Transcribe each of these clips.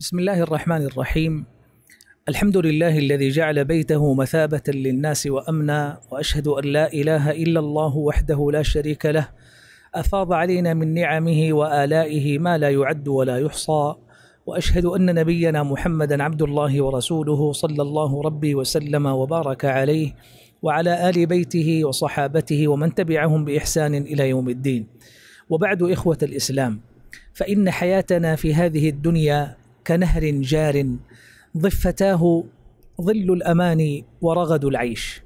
بسم الله الرحمن الرحيم الحمد لله الذي جعل بيته مثابة للناس وأمنا وأشهد أن لا إله إلا الله وحده لا شريك له أفاض علينا من نعمه وآلائه ما لا يعد ولا يحصى وأشهد أن نبينا محمدا عبد الله ورسوله صلى الله ربي وسلم وبارك عليه وعلى آل بيته وصحابته ومن تبعهم بإحسان إلى يوم الدين وبعد إخوة الإسلام فإن حياتنا في هذه الدنيا كنهر جار ضفتاه ظل الامان ورغد العيش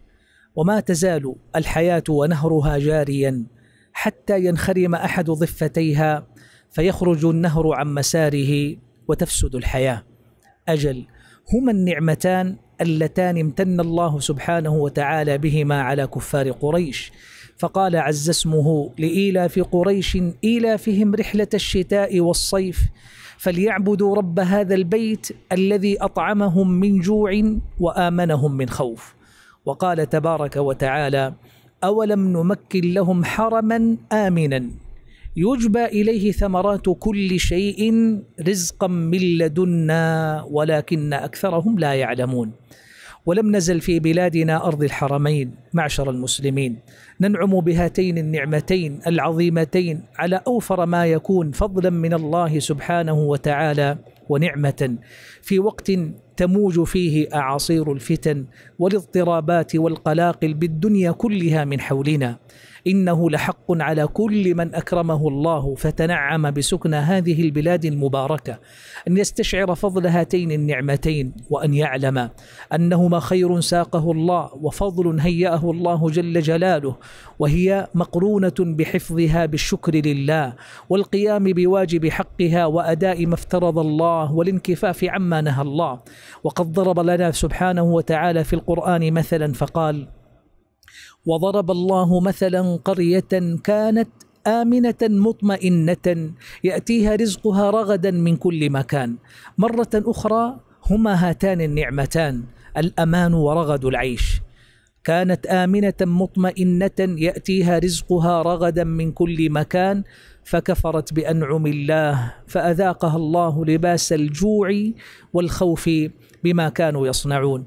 وما تزال الحياه ونهرها جاريا حتى ينخرم احد ضفتيها فيخرج النهر عن مساره وتفسد الحياه اجل هما النعمتان اللتان امتن الله سبحانه وتعالى بهما على كفار قريش فقال عز اسمه لإيلاف قريش إيلافهم رحلة الشتاء والصيف فليعبدوا رب هذا البيت الذي أطعمهم من جوع وآمنهم من خوف وقال تبارك وتعالى أولم نمكن لهم حرما آمنا يجبى إليه ثمرات كل شيء رزقا من لدنا ولكن أكثرهم لا يعلمون ولم نزل في بلادنا أرض الحرمين معشر المسلمين ننعم بهاتين النعمتين العظيمتين على أوفر ما يكون فضلا من الله سبحانه وتعالى ونعمة في وقت تموج فيه أعاصير الفتن والاضطرابات والقلاقل بالدنيا كلها من حولنا إنه لحق على كل من أكرمه الله فتنعم بسكن هذه البلاد المباركة أن يستشعر فضل هاتين النعمتين وأن يعلم أنهما خير ساقه الله وفضل هيأه الله جل جلاله وهي مقرونة بحفظها بالشكر لله والقيام بواجب حقها وأداء ما افترض الله والانكفاف عما نهى الله وقد ضرب لنا سبحانه وتعالى في القرآن مثلا فقال وضرب الله مثلا قريه كانت امنه مطمئنه ياتيها رزقها رغدا من كل مكان مره اخرى هما هاتان النعمتان الامان ورغد العيش كانت امنه مطمئنه ياتيها رزقها رغدا من كل مكان فكفرت بانعم الله فاذاقها الله لباس الجوع والخوف بما كانوا يصنعون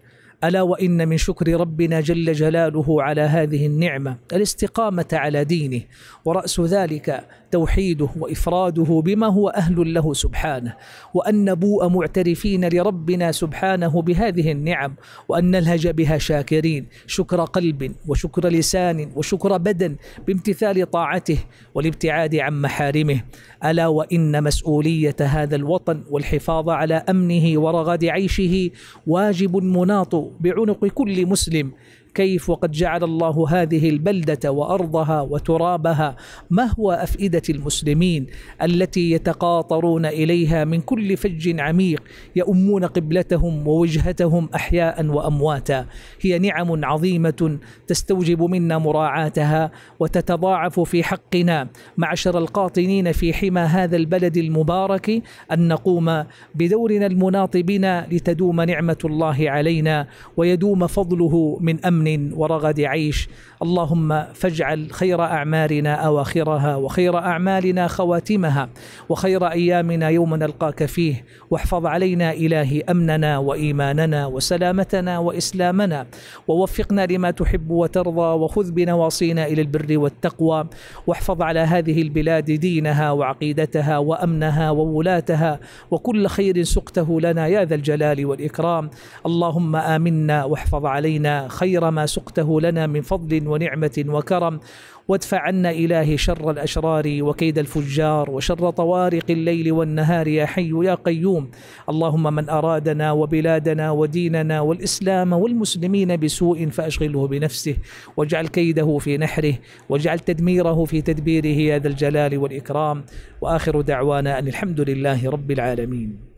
الا وان من شكر ربنا جل جلاله على هذه النعمه الاستقامه على دينه وراس ذلك توحيده وافراده بما هو اهل له سبحانه وان نبوء معترفين لربنا سبحانه بهذه النعم وان نلهج بها شاكرين شكر قلب وشكر لسان وشكر بدن بامتثال طاعته والابتعاد عن محارمه الا وان مسؤوليه هذا الوطن والحفاظ على امنه ورغد عيشه واجب مناط بعنق كل مسلم كيف وقد جعل الله هذه البلدة وأرضها وترابها هو أفئدة المسلمين التي يتقاطرون إليها من كل فج عميق يؤمون قبلتهم ووجهتهم أحياء وأمواتا هي نعم عظيمة تستوجب منا مراعاتها وتتضاعف في حقنا معشر القاطنين في حمى هذا البلد المبارك أن نقوم بدورنا المناط بنا لتدوم نعمة الله علينا ويدوم فضله من أمن امن ورغد عيش اللهم فاجعل خير اعمالنا اواخرها وخير اعمالنا خواتمها وخير ايامنا يوم نلقاك فيه واحفظ علينا الهي امننا وايماننا وسلامتنا واسلامنا ووفقنا لما تحب وترضى وخذ بنواصينا الى البر والتقوى واحفظ على هذه البلاد دينها وعقيدتها وامنها وولاتها وكل خير سقته لنا يا ذا الجلال والاكرام اللهم امنا واحفظ علينا خير ما سقته لنا من فضل ونعمة وكرم وادفع عنا إلهي شر الأشرار وكيد الفجار وشر طوارق الليل والنهار يا حي يا قيوم اللهم من أرادنا وبلادنا وديننا والإسلام والمسلمين بسوء فأشغله بنفسه واجعل كيده في نحره واجعل تدميره في تدبيره يا ذا الجلال والإكرام وآخر دعوانا أن الحمد لله رب العالمين